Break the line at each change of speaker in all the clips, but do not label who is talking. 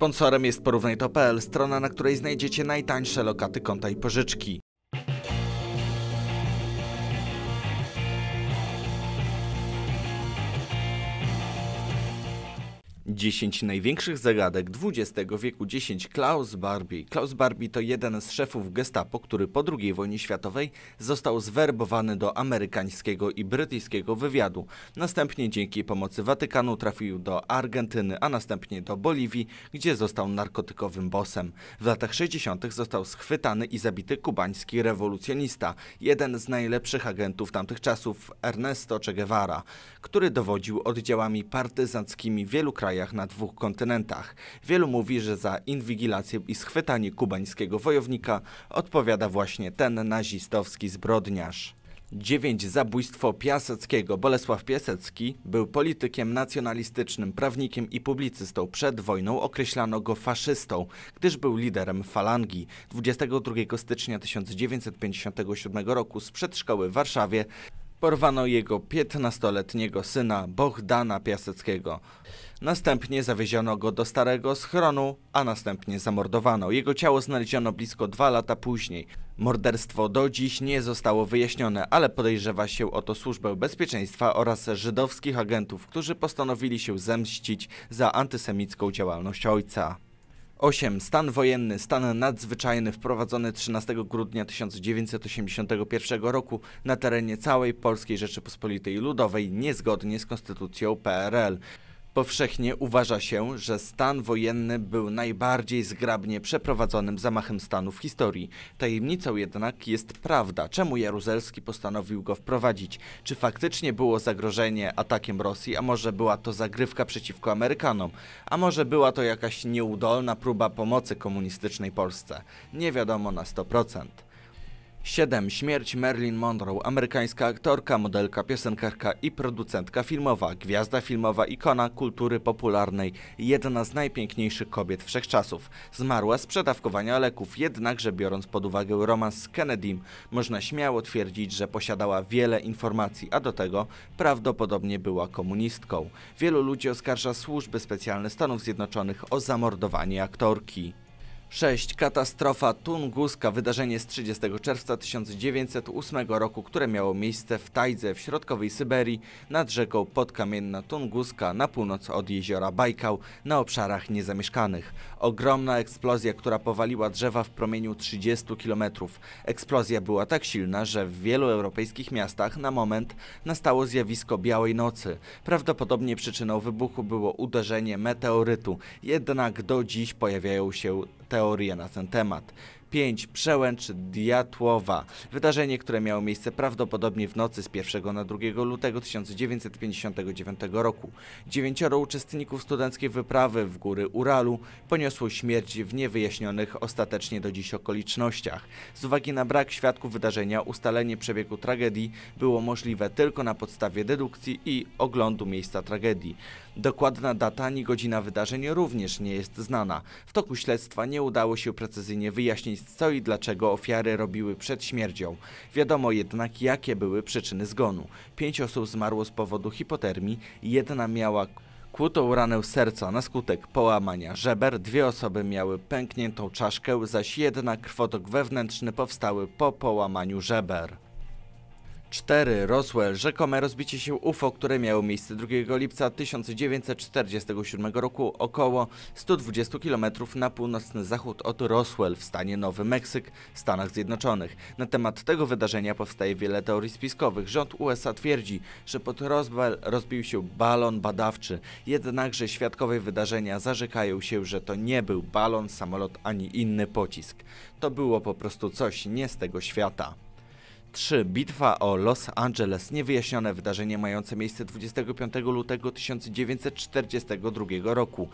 Sponsorem jest porównaj.pl, strona, na której znajdziecie najtańsze lokaty konta i pożyczki. 10 największych zagadek XX wieku 10 Klaus Barbie. Klaus Barbie to jeden z szefów gestapo, który po II wojnie światowej został zwerbowany do amerykańskiego i brytyjskiego wywiadu. Następnie dzięki pomocy Watykanu trafił do Argentyny, a następnie do Boliwii, gdzie został narkotykowym bosem. W latach 60. został schwytany i zabity kubański rewolucjonista, jeden z najlepszych agentów tamtych czasów, Ernesto Che Guevara, który dowodził oddziałami partyzanckimi w wielu krajach na dwóch kontynentach. Wielu mówi, że za inwigilację i schwytanie kubańskiego wojownika odpowiada właśnie ten nazistowski zbrodniarz. 9. Zabójstwo Piaseckiego. Bolesław Piasecki był politykiem nacjonalistycznym, prawnikiem i publicystą. Przed wojną określano go faszystą, gdyż był liderem falangi. 22 stycznia 1957 roku sprzed szkoły w Warszawie porwano jego 15-letniego syna Bohdana Piaseckiego. Następnie zawieziono go do starego schronu, a następnie zamordowano. Jego ciało znaleziono blisko dwa lata później. Morderstwo do dziś nie zostało wyjaśnione, ale podejrzewa się o to Służbę Bezpieczeństwa oraz żydowskich agentów, którzy postanowili się zemścić za antysemicką działalność ojca. 8. Stan wojenny, stan nadzwyczajny wprowadzony 13 grudnia 1981 roku na terenie całej Polskiej Rzeczypospolitej Ludowej niezgodnie z konstytucją PRL. Powszechnie uważa się, że stan wojenny był najbardziej zgrabnie przeprowadzonym zamachem stanu w historii. Tajemnicą jednak jest prawda, czemu Jaruzelski postanowił go wprowadzić. Czy faktycznie było zagrożenie atakiem Rosji, a może była to zagrywka przeciwko Amerykanom, a może była to jakaś nieudolna próba pomocy komunistycznej Polsce. Nie wiadomo na 100%. 7. Śmierć Marilyn Monroe, amerykańska aktorka, modelka, piosenkarka i producentka filmowa, gwiazda filmowa, ikona kultury popularnej, jedna z najpiękniejszych kobiet wszechczasów. Zmarła z przedawkowania leków, jednakże biorąc pod uwagę romans z Kennedym, można śmiało twierdzić, że posiadała wiele informacji, a do tego prawdopodobnie była komunistką. Wielu ludzi oskarża służby specjalne Stanów Zjednoczonych o zamordowanie aktorki. 6. Katastrofa tunguska, wydarzenie z 30 czerwca 1908 roku, które miało miejsce w Tajdze w środkowej Syberii nad rzeką Podkamienna Tunguska na północ od jeziora Bajkał na obszarach niezamieszkanych. Ogromna eksplozja, która powaliła drzewa w promieniu 30 km. Eksplozja była tak silna, że w wielu europejskich miastach na moment nastało zjawisko białej nocy. Prawdopodobnie przyczyną wybuchu było uderzenie meteorytu, jednak do dziś pojawiają się teoria na ten temat. 5. Przełęcz Diatłowa. Wydarzenie, które miało miejsce prawdopodobnie w nocy z 1 na 2 lutego 1959 roku. Dziewięcioro uczestników studenckiej wyprawy w góry Uralu poniosło śmierć w niewyjaśnionych ostatecznie do dziś okolicznościach. Z uwagi na brak świadków wydarzenia ustalenie przebiegu tragedii było możliwe tylko na podstawie dedukcji i oglądu miejsca tragedii. Dokładna data ani godzina wydarzeń również nie jest znana. W toku śledztwa nie udało się precyzyjnie wyjaśnić co i dlaczego ofiary robiły przed śmiercią. Wiadomo jednak jakie były przyczyny zgonu. Pięć osób zmarło z powodu hipotermii, jedna miała Kłutą ranę serca na skutek połamania żeber, dwie osoby miały pękniętą czaszkę, zaś jedna krwotok wewnętrzny powstały po połamaniu żeber. 4. Roswell. Rzekome rozbicie się UFO, które miało miejsce 2 lipca 1947 roku około 120 km na północny zachód od Roswell w stanie Nowy Meksyk, Stanach Zjednoczonych. Na temat tego wydarzenia powstaje wiele teorii spiskowych. Rząd USA twierdzi, że pod Roswell rozbił się balon badawczy, jednakże świadkowie wydarzenia zarzekają się, że to nie był balon, samolot ani inny pocisk. To było po prostu coś nie z tego świata. 3. Bitwa o Los Angeles. Niewyjaśnione wydarzenie mające miejsce 25 lutego 1942 roku.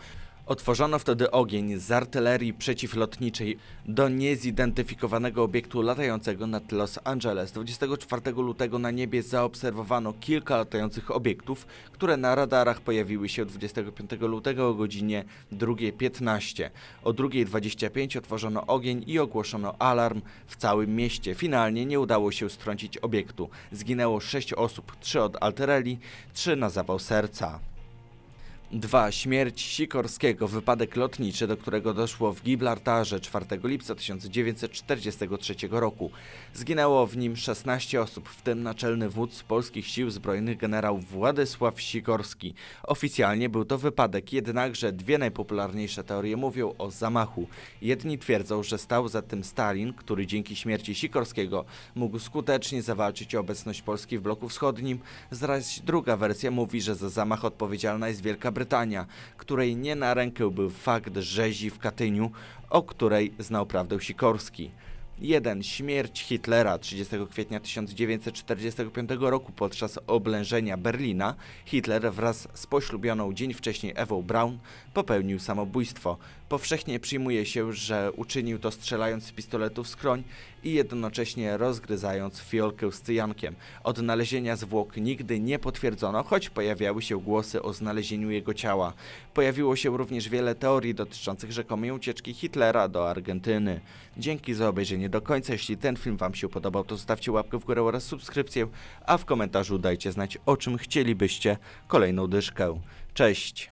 Otworzono wtedy ogień z artylerii przeciwlotniczej do niezidentyfikowanego obiektu latającego nad Los Angeles. 24 lutego na niebie zaobserwowano kilka latających obiektów, które na radarach pojawiły się 25 lutego o godzinie 2.15. O 2.25 otworzono ogień i ogłoszono alarm w całym mieście. Finalnie nie udało się strącić obiektu. Zginęło 6 osób, 3 od artylerii, 3 na zawał serca. 2. Śmierć Sikorskiego. Wypadek lotniczy, do którego doszło w Gibraltarze 4 lipca 1943 roku. Zginęło w nim 16 osób, w tym naczelny wódz Polskich Sił Zbrojnych generał Władysław Sikorski. Oficjalnie był to wypadek, jednakże dwie najpopularniejsze teorie mówią o zamachu. Jedni twierdzą, że stał za tym Stalin, który dzięki śmierci Sikorskiego mógł skutecznie zawalczyć o obecność Polski w bloku wschodnim, zaś druga wersja mówi, że za zamach odpowiedzialna jest Wielka Brytania Brytania, której nie na rękę był fakt rzezi w Katyniu, o której znał prawdę Sikorski. 1. Śmierć Hitlera 30 kwietnia 1945 roku podczas oblężenia Berlina. Hitler wraz z poślubioną dzień wcześniej Ewą Braun popełnił samobójstwo. Powszechnie przyjmuje się, że uczynił to strzelając z pistoletu w skroń i jednocześnie rozgryzając fiolkę z cyjankiem. Odnalezienia zwłok nigdy nie potwierdzono, choć pojawiały się głosy o znalezieniu jego ciała. Pojawiło się również wiele teorii dotyczących rzekomej ucieczki Hitlera do Argentyny. Dzięki za obejrzenie do końca. Jeśli ten film Wam się podobał, to zostawcie łapkę w górę oraz subskrypcję, a w komentarzu dajcie znać o czym chcielibyście kolejną dyszkę. Cześć!